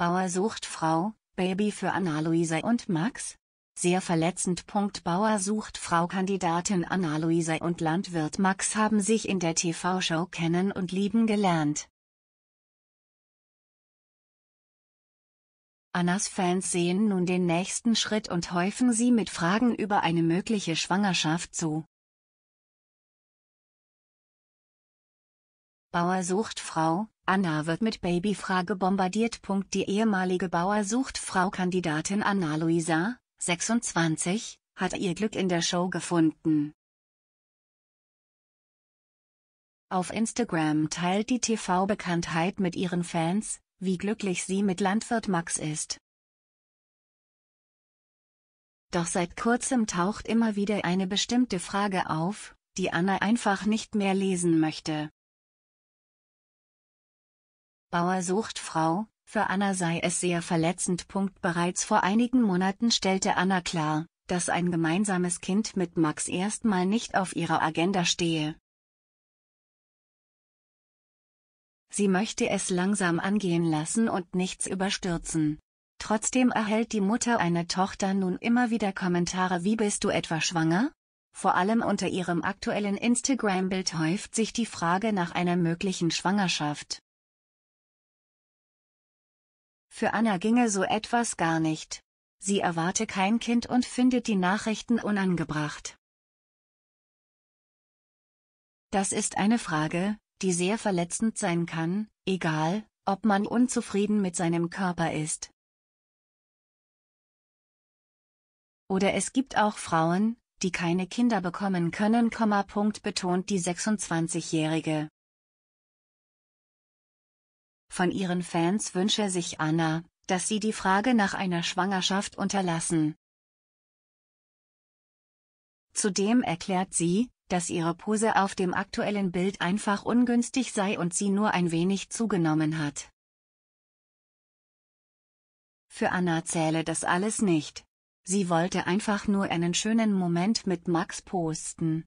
Bauer sucht Frau, Baby für Anna-Luise und Max? Sehr verletzend. Bauer sucht Frau Kandidatin Anna-Luise und Landwirt Max haben sich in der TV-Show kennen und lieben gelernt. Annas Fans sehen nun den nächsten Schritt und häufen sie mit Fragen über eine mögliche Schwangerschaft zu. Bauer sucht Frau, Anna wird mit Babyfrage bombardiert. Die ehemalige Bauer sucht Frau Kandidatin Anna Luisa, 26, hat ihr Glück in der Show gefunden. Auf Instagram teilt die TV-Bekanntheit mit ihren Fans, wie glücklich sie mit Landwirt Max ist. Doch seit kurzem taucht immer wieder eine bestimmte Frage auf, die Anna einfach nicht mehr lesen möchte. Bauer sucht Frau, für Anna sei es sehr verletzend. Bereits vor einigen Monaten stellte Anna klar, dass ein gemeinsames Kind mit Max erstmal nicht auf ihrer Agenda stehe. Sie möchte es langsam angehen lassen und nichts überstürzen. Trotzdem erhält die Mutter einer Tochter nun immer wieder Kommentare wie bist du etwa schwanger? Vor allem unter ihrem aktuellen Instagram-Bild häuft sich die Frage nach einer möglichen Schwangerschaft. Für Anna ginge so etwas gar nicht. Sie erwarte kein Kind und findet die Nachrichten unangebracht. Das ist eine Frage, die sehr verletzend sein kann, egal, ob man unzufrieden mit seinem Körper ist. Oder es gibt auch Frauen, die keine Kinder bekommen können, betont die 26-Jährige. Von ihren Fans wünsche sich Anna, dass sie die Frage nach einer Schwangerschaft unterlassen. Zudem erklärt sie, dass ihre Pose auf dem aktuellen Bild einfach ungünstig sei und sie nur ein wenig zugenommen hat. Für Anna zähle das alles nicht. Sie wollte einfach nur einen schönen Moment mit Max posten.